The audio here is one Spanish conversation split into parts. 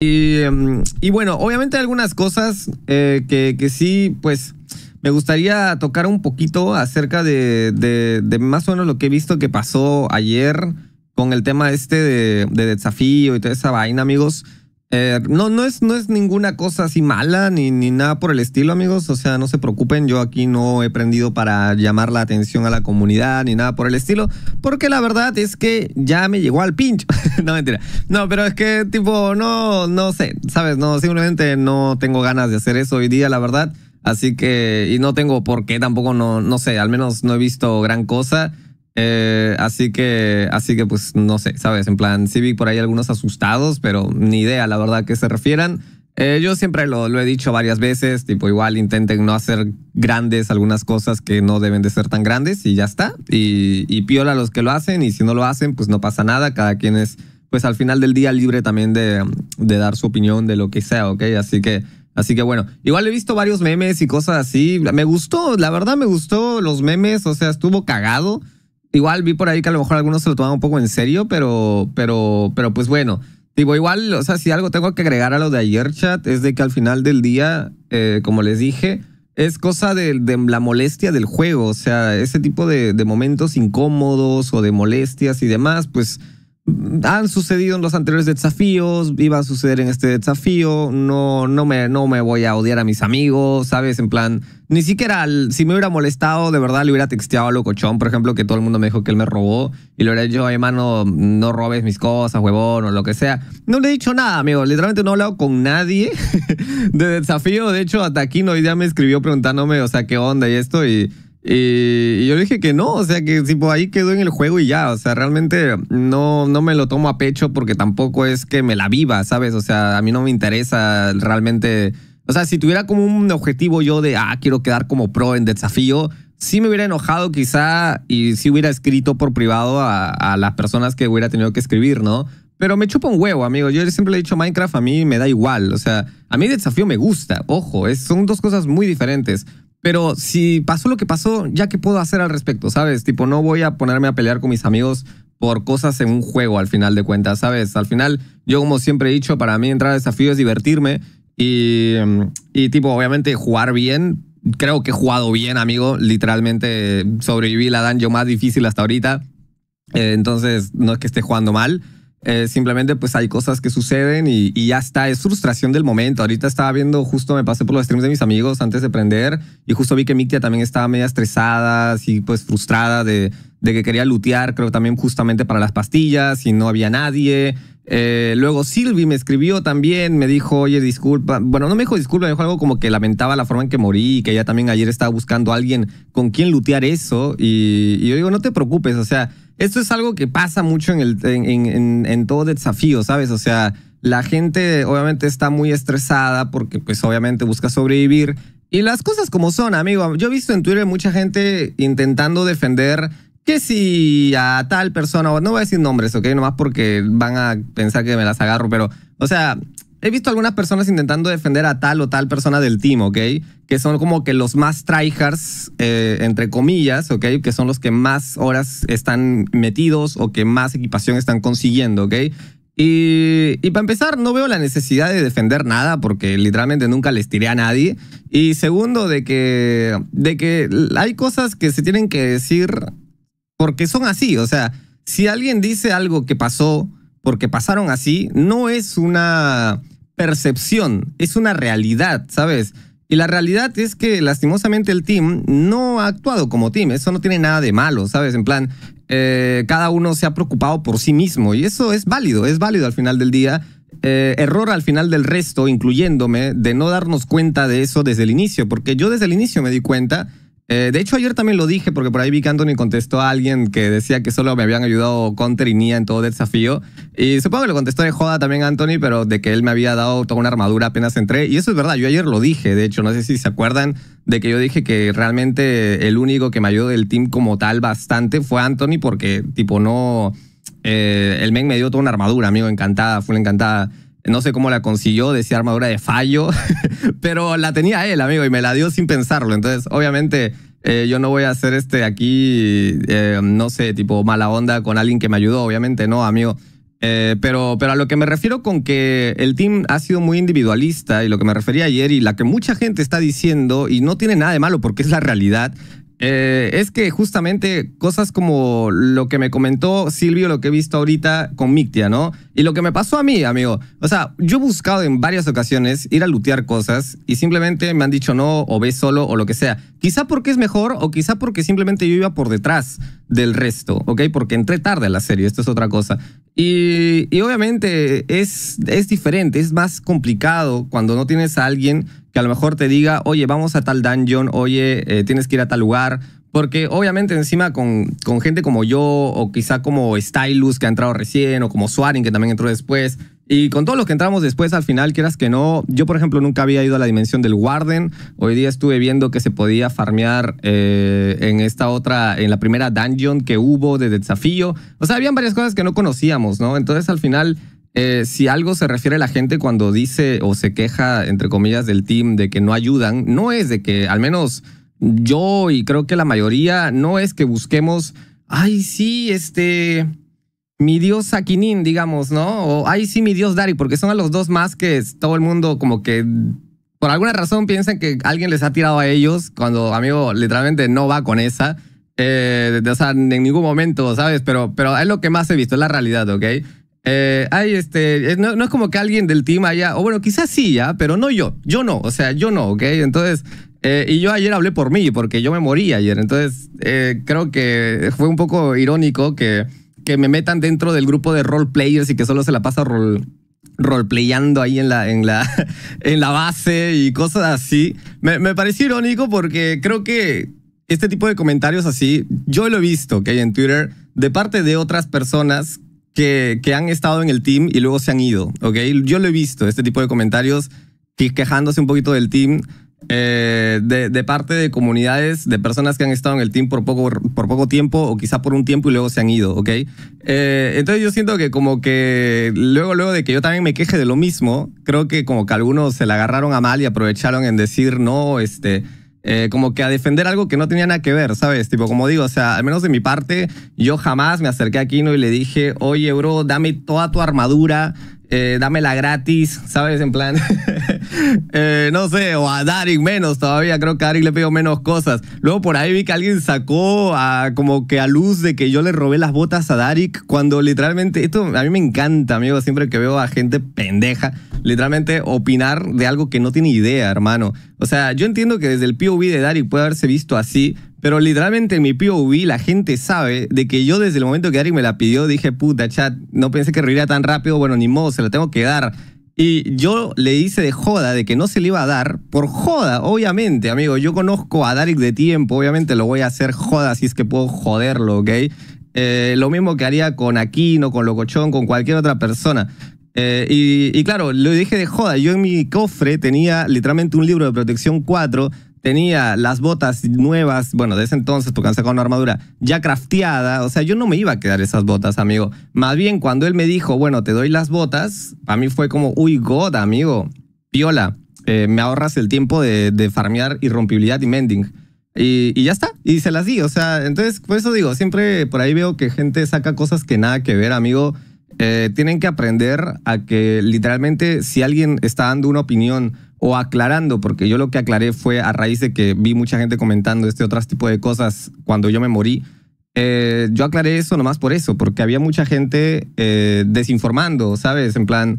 Y, mm, y, bueno, obviamente algunas cosas eh, que, sí, pues me gustaría tocar un poquito acerca de, más o menos lo que he visto que pasó ayer con el tema este de, de desafío y toda esa vaina, amigos. Eh, no, no es, no es ninguna cosa así mala ni, ni nada por el estilo, amigos. O sea, no se preocupen, yo aquí no he prendido para llamar la atención a la comunidad ni nada por el estilo, porque la verdad es que ya me llegó al pincho. no, mentira. No, pero es que, tipo, no, no sé, ¿sabes? No, simplemente no tengo ganas de hacer eso hoy día, la verdad. Así que, y no tengo por qué tampoco, no, no sé, al menos no he visto gran cosa. Eh, así que, así que pues no sé, ¿sabes? En plan, sí vi por ahí algunos asustados, pero ni idea, la verdad, a qué se refieran. Eh, yo siempre lo, he dicho varias veces, tipo igual intenten no hacer grandes algunas cosas que no deben de ser tan grandes y ya está. Y, piola a los que lo hacen y si no lo hacen, pues no pasa nada, cada quien es pues al final del día libre también de, de dar su opinión de lo que sea, ¿ok? Así que... Así que bueno, igual he visto varios memes y cosas así. Me gustó, la verdad me gustó los memes, o sea, estuvo cagado. Igual vi por ahí que a lo mejor algunos se lo toman un poco en serio, pero, pero, pero pues bueno. Digo, igual, o sea, si algo tengo que agregar a lo de ayer, chat, es de que al final del día, eh, como les dije, es cosa de, la molestia del juego. O sea, ese tipo de, de momentos incómodos o de molestias y demás, pues han sucedido en los anteriores desafíos, iba a suceder en este desafío, no, no, me, no me voy a odiar a mis amigos, ¿sabes? En plan, ni siquiera si me hubiera molestado, de verdad le hubiera texteado a Locochón, por ejemplo, que todo el mundo me dijo que él me robó y le hubiera yo, hermano, mano, no robes mis cosas, huevón, o lo que sea. No le he dicho nada, amigo, literalmente no he hablado con nadie de desafío, de hecho, hasta aquí no ya me escribió preguntándome, o sea, qué onda y esto, y y, yo le dije que no, o sea, que tipo, ahí quedó en el juego y ya, o sea, realmente no, no me lo tomo a pecho porque tampoco es que me la viva, ¿sabes? O sea, a mí no me interesa realmente... O sea, si tuviera como un objetivo yo de, ah, quiero quedar como pro en desafío, sí me hubiera enojado quizá y sí hubiera escrito por privado a, las personas que hubiera tenido que escribir, ¿no? Pero me chupa un huevo, amigo. Yo siempre le he dicho Minecraft, a mí me da igual. O sea, a mí desafío me gusta. Ojo, es, son dos cosas muy diferentes. Pero si pasó lo que pasó, ya que puedo hacer al respecto, ¿sabes? Tipo, no voy a ponerme a pelear con mis amigos por cosas en un juego al final de cuentas, ¿sabes? Al final, yo como siempre he dicho, para mí entrar a desafío es divertirme y, y tipo, obviamente jugar bien. Creo que he jugado bien, amigo. Literalmente sobreviví la dungeon más difícil hasta ahorita. Eh, entonces, no es que esté jugando mal eh, simplemente pues hay cosas que suceden y, ya está, es frustración del momento. Ahorita estaba viendo, justo me pasé por los streams de mis amigos antes de prender y justo vi que Mictia también estaba media estresada, así pues frustrada de, de que quería lutear, creo también justamente para las pastillas y no había nadie. Eh, luego Silvi me escribió también, me dijo, oye, disculpa. Bueno, no me dijo disculpa, me dijo algo como que lamentaba la forma en que morí y que ella también ayer estaba buscando a alguien con quien lutear eso. Y, yo digo, no te preocupes, o sea, esto es algo que pasa mucho en, en todo desafío, ¿sabes? O sea, la gente obviamente está muy estresada porque pues obviamente busca sobrevivir. Y las cosas como son, amigo. Yo he visto en Twitter mucha gente intentando defender que si a tal persona, no voy a decir nombres, ¿ok? Nomás porque van a pensar que me las agarro, pero, o sea, he visto algunas personas intentando defender a tal o tal persona del team, ¿ok? Que son como que los más tryhards, eh, entre comillas, ¿ok? Que son los que más horas están metidos o que más equipación están consiguiendo, ¿ok? Y, para empezar, no veo la necesidad de defender nada porque literalmente nunca les tiré a nadie. Y segundo, de que, de que hay cosas que se tienen que decir porque son así. O sea, si alguien dice algo que pasó porque pasaron así, no es una percepción, es una realidad, ¿sabes? Y la realidad es que lastimosamente el team no ha actuado como team. Eso no tiene nada de malo, ¿sabes? En plan, eh, cada uno se ha preocupado por sí mismo y eso es válido, es válido al final del día. Eh, error al final del resto, incluyéndome, de no darnos cuenta de eso desde el inicio, porque yo desde el inicio me di cuenta eh, de hecho, ayer también lo dije, porque por ahí vi que Anthony contestó a alguien que decía que solo me habían ayudado con y Nia en todo el desafío. Y supongo que lo contestó de joda también Anthony, pero de que él me había dado toda una armadura apenas entré. Y eso es verdad, yo ayer lo dije, de hecho, no sé si se acuerdan de que yo dije que realmente el único que me ayudó del team como tal bastante fue Anthony, porque tipo no... Eh, el men me dio toda una armadura, amigo, encantada, fue una encantada. No sé cómo la consiguió, decía armadura de fallo, pero la tenía él, amigo, y me la dio sin pensarlo. Entonces, obviamente, eh, yo no voy a hacer este aquí, eh, no sé, tipo mala onda con alguien que me ayudó, obviamente, no, amigo. Eh, pero, pero a lo que me refiero con que el team ha sido muy individualista y lo que me refería ayer y la que mucha gente está diciendo y no tiene nada de malo porque es la realidad eh, es que justamente cosas como lo que me comentó Silvio, lo que he visto ahorita con Mictia, ¿no? Y lo que me pasó a mí, amigo. O sea, yo he buscado en varias ocasiones ir a lutear cosas y simplemente me han dicho no, o ve solo, o lo que sea. Quizá porque es mejor, o quizá porque simplemente yo iba por detrás del resto, ¿ok? Porque entré tarde a la serie, esto es otra cosa. Y, obviamente es, es diferente, es más complicado cuando no tienes a alguien a lo mejor te diga, oye, vamos a tal dungeon, oye, eh, tienes que ir a tal lugar. Porque obviamente encima con, con gente como yo, o quizá como Stylus que ha entrado recién, o como Swarin que también entró después, y con todos los que entramos después, al final, quieras que no, yo por ejemplo nunca había ido a la dimensión del Warden. Hoy día estuve viendo que se podía farmear eh, en esta otra, en la primera dungeon que hubo de desafío. O sea, habían varias cosas que no conocíamos, ¿no? Entonces al final eh, si algo se refiere a la gente cuando dice o se queja, entre comillas, del team de que no ayudan, no es de que, al menos yo y creo que la mayoría, no es que busquemos, ay, sí, este, mi dios Sakinin, digamos, ¿no? O ay, sí, mi dios Dari, porque son a los dos más que todo el mundo como que por alguna razón piensan que alguien les ha tirado a ellos cuando, amigo, literalmente no va con esa. Eh, o sea, en ningún momento, ¿sabes? Pero, pero es lo que más he visto, es la realidad, ¿ok? Eh, este, eh, no, es como que alguien del team haya, o bueno, quizás sí, ya, pero no yo, yo no, o sea, yo no, ¿ok? Entonces, eh, y yo ayer hablé por mí, porque yo me morí ayer, entonces creo que fue un poco irónico que, que me metan dentro del grupo de role players y que solo se la pasa role roleplayando ahí en la, en, la, en la base y cosas así. Me, me pareció irónico porque creo que este tipo de comentarios así, yo lo he visto, que hay En Twitter, de parte de otras personas que, han estado en el team y luego se han ido, ¿ok? Yo lo he visto, este tipo de comentarios quejándose un poquito del team. Eh, de, parte de comunidades, de personas que han estado en el team por poco, por poco tiempo o quizá por un tiempo y luego se han ido, ¿ok? Eh, entonces yo siento que como que luego, luego de que yo también me queje de lo mismo, creo que como que algunos se la agarraron a mal y aprovecharon en decir, no, este, eh, como que a defender algo que no tenía nada que ver, ¿sabes? Tipo, como digo, o sea, al menos de mi parte, yo jamás me acerqué a Kino y le dije, oye, bro, dame toda tu armadura, dame eh, dámela gratis, ¿sabes? En plan, eh, no sé, o a Darik menos todavía, creo que a Darik le pido menos cosas. Luego por ahí vi que alguien sacó a, como que a luz de que yo le robé las botas a Darik cuando literalmente, esto a mí me encanta, amigo, siempre que veo a gente pendeja, literalmente opinar de algo que no tiene idea, hermano. O sea, yo entiendo que desde el POV de Darik puede haberse visto así, pero literalmente en mi POV la gente sabe de que yo desde el momento que Darik me la pidió dije, puta, chat, no pensé que reiría tan rápido, bueno, ni modo, se la tengo que dar. Y yo le hice de joda de que no se le iba a dar, por joda, obviamente, amigo. Yo conozco a Darek de tiempo, obviamente lo voy a hacer joda si es que puedo joderlo, ¿ok? Eh, lo mismo que haría con Aquino, con Locochón, con cualquier otra persona. Eh, y, claro, lo dije de joda. Yo en mi cofre tenía literalmente un libro de Protección 4 tenía las botas nuevas, bueno, de ese entonces, porque han sacado una armadura ya crafteada, o sea, yo no me iba a quedar esas botas, amigo. Más bien, cuando él me dijo, bueno, te doy las botas, a mí fue como, uy, God, amigo, piola, eh, me ahorras el tiempo de, farmear irrompibilidad y mending. Y, y, ya está, y se las di, o sea, entonces, por eso digo, siempre por ahí veo que gente saca cosas que nada que ver, amigo. Eh, tienen que aprender a que literalmente si alguien está dando una opinión o aclarando, porque yo lo que aclaré fue a raíz de que vi mucha gente comentando este otro tipo de cosas cuando yo me morí, eh, yo aclaré eso nomás por eso, porque había mucha gente eh, desinformando, ¿sabes? En plan,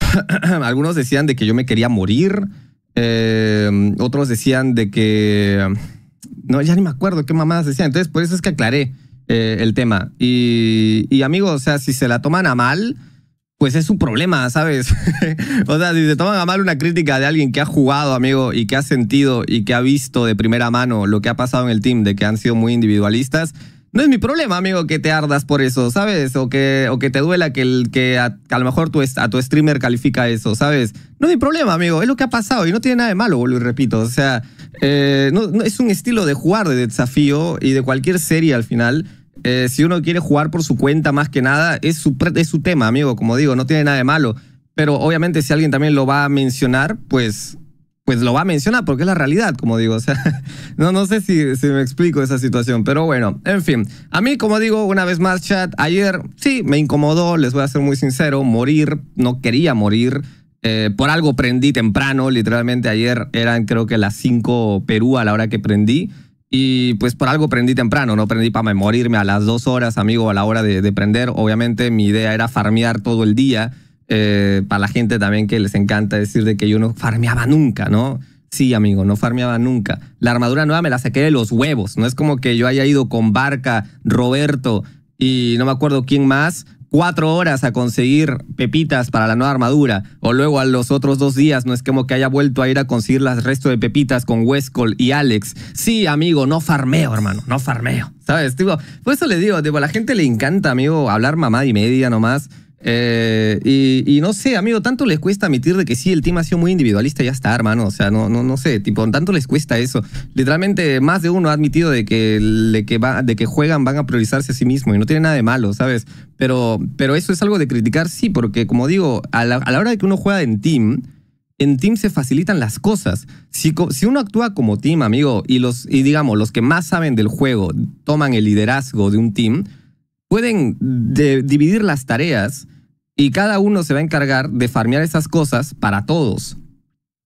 algunos decían de que yo me quería morir, otros decían de que... No, ya ni me acuerdo qué mamadas decían, entonces por eso es que aclaré. Eh, el tema. Y, amigos, o sea, si se la toman a mal, pues es un problema, ¿sabes? o sea, si se toman a mal una crítica de alguien que ha jugado, amigo, y que ha sentido y que ha visto de primera mano lo que ha pasado en el team, de que han sido muy individualistas, no es mi problema, amigo, que te ardas por eso, ¿sabes? O que, o que te duela que, el, que a, lo mejor tu, a tu streamer califica eso, ¿sabes? No es mi problema, amigo, es lo que ha pasado y no tiene nada de malo, vuelvo y repito. O sea, eh, no, es un estilo de jugar de desafío y de cualquier serie al final. Eh, si uno quiere jugar por su cuenta más que nada, es su, su tema, amigo, como digo, no tiene nada de malo. Pero obviamente si alguien también lo va a mencionar, pues, pues lo va a mencionar porque es la realidad, como digo. no, no sé si, si me explico esa situación, pero bueno, en fin. A mí, como digo, una vez más, chat, ayer sí, me incomodó, les voy a ser muy sincero, morir, no quería morir. Eh, por algo prendí temprano, literalmente ayer eran creo que las 5 Perú a la hora que prendí. Y pues por algo prendí temprano, no prendí para morirme a las dos horas, amigo, a la hora de, prender. Obviamente mi idea era farmear todo el día. Eh, para la gente también que les encanta decir de que yo no farmeaba nunca, ¿no? Sí, amigo, no farmeaba nunca. La armadura nueva me la saqué de los huevos. No es como que yo haya ido con Barca, Roberto y no me acuerdo quién más cuatro horas a conseguir pepitas para la nueva armadura, o luego a los otros dos días no es como que haya vuelto a ir a conseguir las resto de pepitas con Wescol y Alex. Sí, amigo, no farmeo, hermano, no farmeo. ¿Sabes? por eso le digo, a la gente le encanta, amigo, hablar mamá y media nomás. Eh, y, no sé, amigo, tanto les cuesta admitir de que sí, el team ha sido muy individualista y ya está, hermano. O sea, no, no, no sé, tipo, tanto les cuesta eso. Literalmente, más de uno ha admitido de que, que, va, de que juegan van a priorizarse a sí mismo y no tiene nada de malo, ¿sabes? Pero, pero eso es algo de criticar, sí, porque como digo, a la, a la hora de que uno juega en team, en team se facilitan las cosas. Si, si, uno actúa como team, amigo, y, los, y digamos, los que más saben del juego toman el liderazgo de un team, pueden dividir las tareas y cada uno se va a encargar de farmear esas cosas para todos.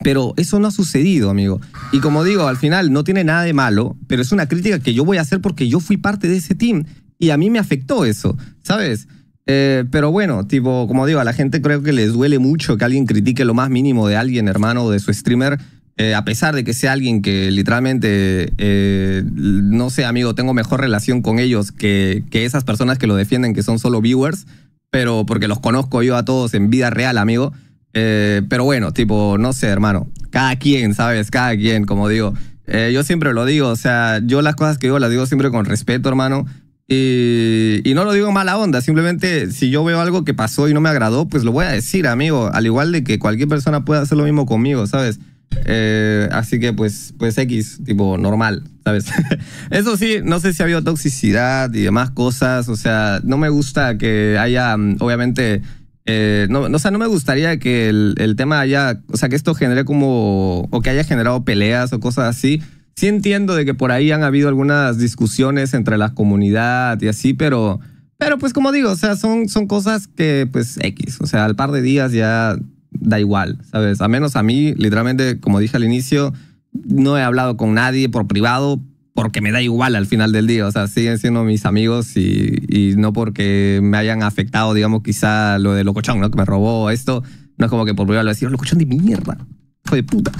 Pero eso no ha sucedido, amigo. Y como digo, al final no tiene nada de malo, pero es una crítica que yo voy a hacer porque yo fui parte de ese team y a mí me afectó eso, ¿sabes? Eh, pero bueno, tipo, como digo, a la gente creo que les duele mucho que alguien critique lo más mínimo de alguien, hermano, o de su streamer. Eh, a pesar de que sea alguien que literalmente, eh, no sé, amigo, tengo mejor relación con ellos que, que esas personas que lo defienden, que son solo viewers pero porque los conozco yo a todos en vida real, amigo. Eh, pero bueno, tipo, no sé, hermano. Cada quien, ¿sabes? Cada quien, como digo. Eh, yo siempre lo digo, o sea, yo las cosas que digo las digo siempre con respeto, hermano. Y, no lo digo mala onda, simplemente si yo veo algo que pasó y no me agradó, pues lo voy a decir, amigo. Al igual de que cualquier persona pueda hacer lo mismo conmigo, ¿sabes? Eh, así que pues, pues X, tipo normal, ¿sabes? Eso sí, no sé si ha habido toxicidad y demás cosas, o sea, no me gusta que haya, mm, obviamente, eh, no, o sea, no me gustaría que el, tema haya, o sea, que esto genere como, o que haya generado peleas o cosas así. Sí entiendo de que por ahí han habido algunas discusiones entre la comunidad y así, pero, pero pues como digo, o sea, son, son cosas que pues X, o sea, al par de días ya da igual, ¿sabes? A menos a mí, literalmente, como dije al inicio, no he hablado con nadie por privado porque me da igual al final del día. O sea, siguen siendo mis amigos y, no porque me hayan afectado, digamos, quizá lo de locochón, ¿no? Que me robó esto. No es como que por privado lo decir, locochón de mierda, hijo de puta.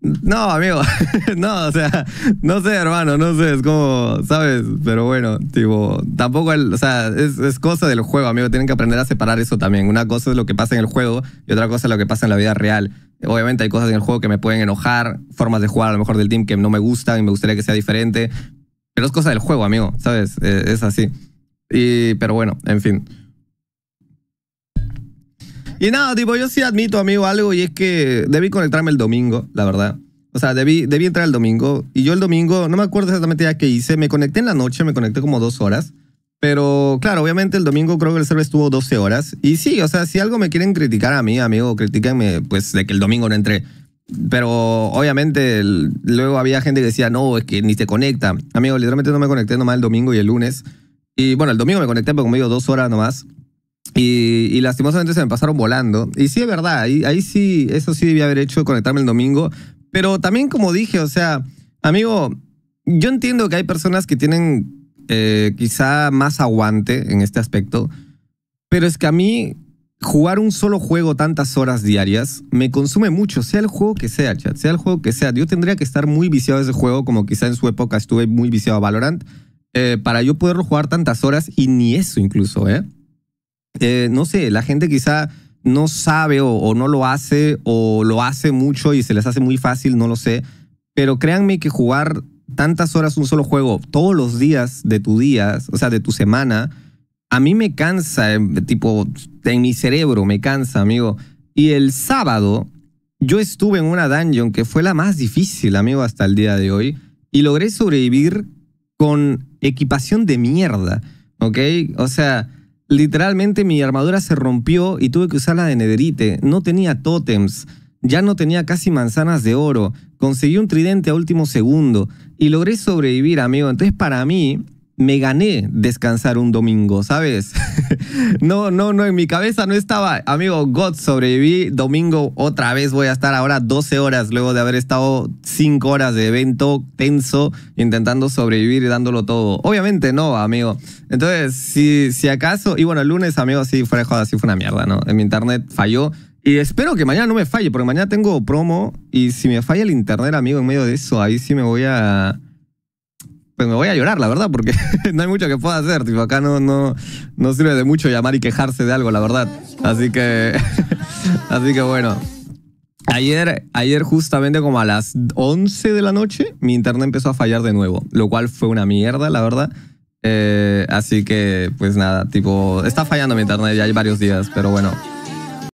No, amigo, no, o sea, no sé, hermano, no sé, es como, ¿sabes? Pero bueno, tipo, tampoco, el, o sea, es, cosa del juego, amigo, tienen que aprender a separar eso también. Una cosa es lo que pasa en el juego y otra cosa es lo que pasa en la vida real. Obviamente hay cosas en el juego que me pueden enojar, formas de jugar a lo mejor del team que no me gustan y me gustaría que sea diferente, pero es cosa del juego, amigo, ¿sabes? es, es así. Y, pero bueno, en fin. Y nada, tipo, yo sí admito, amigo, algo y es que debí conectarme el domingo, la verdad. O sea, debí, debí entrar el domingo y yo el domingo, no me acuerdo exactamente ya qué hice, me conecté en la noche, me conecté como dos horas. Pero claro, obviamente el domingo creo que el server estuvo 12 horas. Y sí, o sea, si algo me quieren criticar a mí, amigo, critíquenme pues de que el domingo no entré. Pero obviamente luego había gente que decía, no, es que ni se conecta. Amigo, literalmente no me conecté nomás el domingo y el lunes. Y bueno, el domingo me conecté, pero como digo, dos horas nomás. Y, lastimosamente se me pasaron volando. Y sí, es verdad, ahí, sí, eso sí debía haber hecho, conectarme el domingo. Pero también, como dije, o sea, amigo, yo entiendo que hay personas que tienen eh, quizá más aguante en este aspecto, pero es que a mí jugar un solo juego tantas horas diarias me consume mucho, sea el juego que sea, chat, sea el juego que sea. Yo tendría que estar muy viciado a ese juego, como quizá en su época estuve muy viciado a Valorant, eh, para yo poderlo jugar tantas horas y ni eso incluso, ¿eh? Eh, no sé, la gente quizá no sabe o, no lo hace o lo hace mucho y se les hace muy fácil, no lo sé. Pero créanme que jugar tantas horas un solo juego todos los días de tu día, o sea, de tu semana, a mí me cansa, em, tipo, en mi cerebro me cansa, amigo. Y el sábado yo estuve en una dungeon que fue la más difícil, amigo, hasta el día de hoy. Y logré sobrevivir con equipación de mierda, ¿ok? O sea, Literalmente mi armadura se rompió y tuve que usarla de nederite. No tenía tótems. Ya no tenía casi manzanas de oro. Conseguí un tridente a último segundo y logré sobrevivir, amigo. Entonces para mí, me gané descansar un domingo, ¿sabes? no, no, no, en mi cabeza no estaba, amigo, God, sobreviví domingo otra vez, voy a estar ahora 12 horas luego de haber estado 5 horas de evento tenso, intentando sobrevivir y dándolo todo. Obviamente no, amigo. Entonces, si, si acaso, y bueno, el lunes, amigo, sí, fuera sí fue una mierda, ¿no? En mi internet falló. Y espero que mañana no me falle, porque mañana tengo promo y si me falla el internet, amigo, en medio de eso, ahí sí me voy a pues me voy a llorar, la verdad, porque no hay mucho que pueda hacer. Tipo, acá no, no, no sirve de mucho llamar y quejarse de algo, la verdad. Así que, así que bueno. Ayer, ayer justamente como a las 11 de la noche, mi internet empezó a fallar de nuevo, lo cual fue una mierda, la verdad. Eh, así que, pues nada, tipo, está fallando mi internet ya hay varios días, pero bueno.